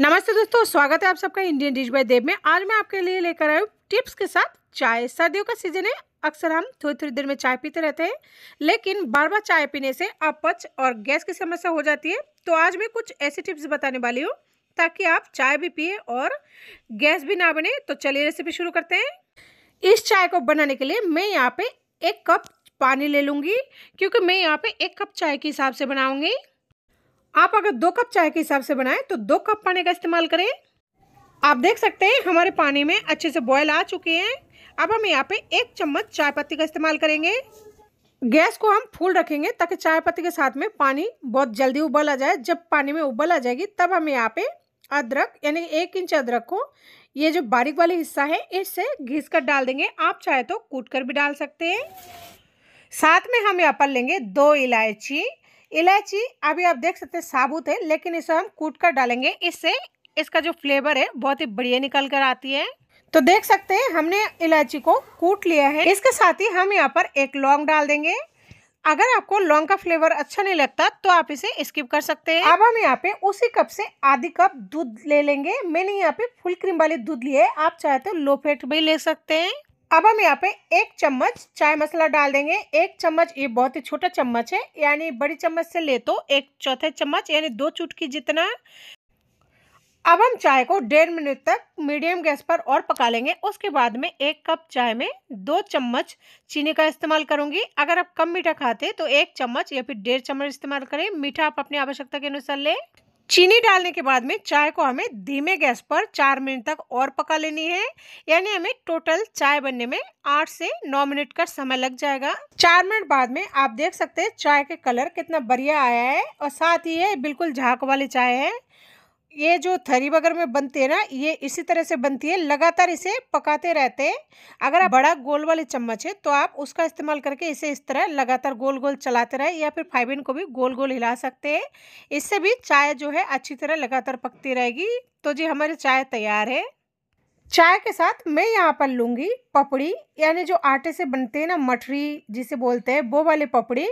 नमस्ते दोस्तों स्वागत है आप सबका इंडियन डिश बाय देव में आज मैं आपके लिए लेकर आया हूँ टिप्स के साथ चाय सर्दियों का सीजन है अक्सर हम थोड़ी थोड़ी देर में चाय पीते रहते हैं लेकिन बार बार चाय पीने से अपच और गैस की समस्या हो जाती है तो आज मैं कुछ ऐसी टिप्स बताने वाली हूँ ताकि आप चाय भी पिए और गैस भी ना बने तो चलिए रेसिपी शुरू करते हैं इस चाय को बनाने के लिए मैं यहाँ पे एक कप पानी ले लूँगी क्योंकि मैं यहाँ पे एक कप चाय के हिसाब से बनाऊँगी आप अगर दो कप चाय के हिसाब से बनाएं तो दो कप पानी का इस्तेमाल करें आप देख सकते हैं हमारे पानी में अच्छे से बॉयल आ चुके हैं अब हम यहाँ पे एक चम्मच चाय पत्ती का इस्तेमाल करेंगे गैस को हम फुल रखेंगे ताकि चाय पत्ती के साथ में पानी बहुत जल्दी उबल आ जाए जब पानी में उबल आ जाएगी तब हम यहाँ पे अदरक यानी एक इंच अदरक को ये जो बारीक वाला हिस्सा है इससे घिस कर डाल देंगे आप चाहे तो कूट कर भी डाल सकते हैं साथ में हम यहाँ पर लेंगे दो इलायची इलायची अभी आप देख सकते हैं साबुत है लेकिन इसे हम कूट कर डालेंगे इससे इसका जो फ्लेवर है बहुत ही बढ़िया निकल कर आती है तो देख सकते हैं हमने इलायची को कूट लिया है इसके साथ ही हम यहाँ पर एक लौंग डाल देंगे अगर आपको लौंग का फ्लेवर अच्छा नहीं लगता तो आप इसे स्किप कर सकते हैं अब हम यहाँ पे उसी कप से आधी कप दूध ले लेंगे मैंने यहाँ पे फुल क्रीम वाली दूध लिया है आप चाहे तो लो फेट भी ले सकते हैं अब हम यहाँ पे एक चम्मच चाय मसाला डाल देंगे एक चम्मच ये बहुत ही छोटा चम्मच है यानी बड़ी चम्मच से ले तो एक चौथे चम्मच यानी दो चुटकी जितना अब हम चाय को डेढ़ मिनट तक मीडियम गैस पर और पका लेंगे उसके बाद में एक कप चाय में दो चम्मच चीनी का इस्तेमाल करूंगी अगर आप कम मीठा खाते तो एक चम्मच या फिर डेढ़ चम्मच इस्तेमाल करें मीठा आप अपनी आवश्यकता के अनुसार लें चीनी डालने के बाद में चाय को हमें धीमे गैस पर चार मिनट तक और पका लेनी है यानी हमें टोटल चाय बनने में आठ से नौ मिनट का समय लग जाएगा चार मिनट बाद में आप देख सकते हैं चाय के कलर कितना बढ़िया आया है और साथ ही ये बिल्कुल झाक वाली चाय है ये जो थरी बगर में बनती है ना ये इसी तरह से बनती है लगातार इसे पकाते रहते हैं अगर आप बड़ा गोल वाली चम्मच है तो आप उसका इस्तेमाल करके इसे इस तरह लगातार गोल गोल चलाते रहे या फिर फाइबिन को भी गोल गोल हिला सकते हैं इससे भी चाय जो है अच्छी तरह लगातार पकती रहेगी तो जी हमारी चाय तैयार है चाय के साथ मैं यहाँ पर लूँगी पपड़ी यानी जो आटे से बनते हैं ना मठरी जिसे बोलते हैं वो वाले पपड़ी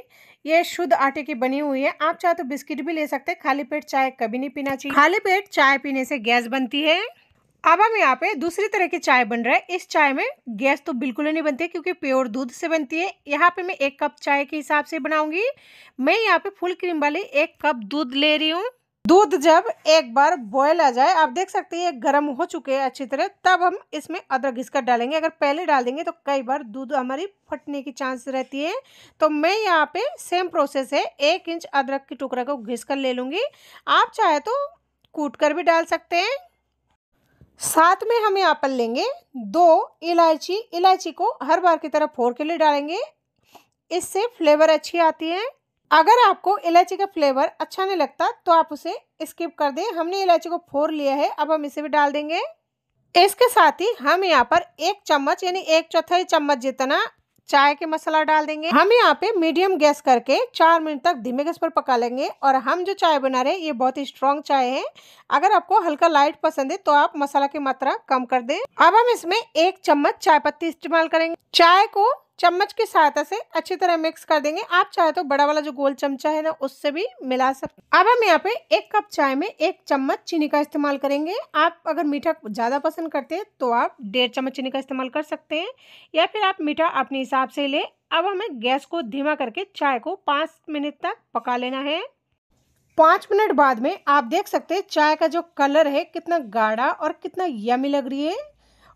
ये शुद्ध आटे की बनी हुई है आप चाहे तो बिस्किट भी ले सकते हैं खाली पेट चाय कभी नहीं पीना चाहिए खाली पेट चाय पीने से गैस बनती है अब हम यहाँ पे दूसरी तरह की चाय बन रहा है इस चाय में गैस तो बिल्कुल नहीं बनती है क्योंकि प्योर दूध से बनती है यहाँ पे मैं एक कप चाय के हिसाब से बनाऊंगी मैं यहाँ पे फुल क्रीम वाली एक कप दूध ले रही हूँ दूध जब एक बार बॉयल आ जाए आप देख सकते हैं गर्म हो चुके हैं अच्छी तरह तब हम इसमें अदरक घिसकर डालेंगे अगर पहले डाल देंगे तो कई बार दूध हमारी फटने की चांस रहती है तो मैं यहाँ पे सेम प्रोसेस है एक इंच अदरक की टुकड़ा को घिस कर ले लूँगी आप चाहे तो कूट कर भी डाल सकते हैं साथ में हम यहाँ पर लेंगे दो इलायची इलायची को हर बार की तरह फोड़ के लिए डालेंगे इससे फ्लेवर अच्छी आती है अगर आपको इलायची का फ्लेवर अच्छा नहीं लगता तो आप उसे स्किप कर दें हमने इलायची को फोर लिया है अब हम इसे भी डाल देंगे इसके साथ ही हम यहाँ पर एक चम्मच यानी एक चौथाई चम्मच जितना चाय के मसाला डाल देंगे हम यहाँ पे मीडियम गैस करके चार मिनट तक धीमे गैस पर पका लेंगे और हम जो चाय बना रहे हैं ये बहुत ही स्ट्रॉन्ग चाय है अगर आपको हल्का लाइट पसंद है तो आप मसाला की मात्रा कम कर दें अब हम इसमें एक चम्मच चाय पत्ती इस्तेमाल करेंगे चाय को चम्मच की सहायता से अच्छी तरह मिक्स कर देंगे आप चाहे तो बड़ा वाला जो गोल चमचा है ना उससे भी मिला सकते अब हम यहाँ पे एक कप चाय में एक चम्मच चीनी का इस्तेमाल करेंगे आप अगर मीठा ज़्यादा पसंद करते हैं तो आप डेढ़ चम्मच चीनी का इस्तेमाल कर सकते हैं या फिर आप मीठा अपने हिसाब से लें अब हमें गैस को धीमा करके चाय को पाँच मिनट तक पका लेना है पाँच मिनट बाद में आप देख सकते हैं चाय का जो कलर है कितना गाढ़ा और कितना यमी लग रही है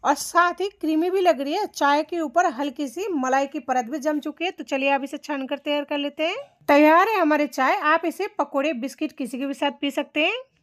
और साथ ही क्रीमी भी लग रही है चाय के ऊपर हल्की सी मलाई की परत भी जम चुकी है तो चलिए आप इसे छान कर तैयार कर लेते हैं तैयार है हमारे चाय आप इसे पकौड़े बिस्किट किसी के भी साथ पी सकते हैं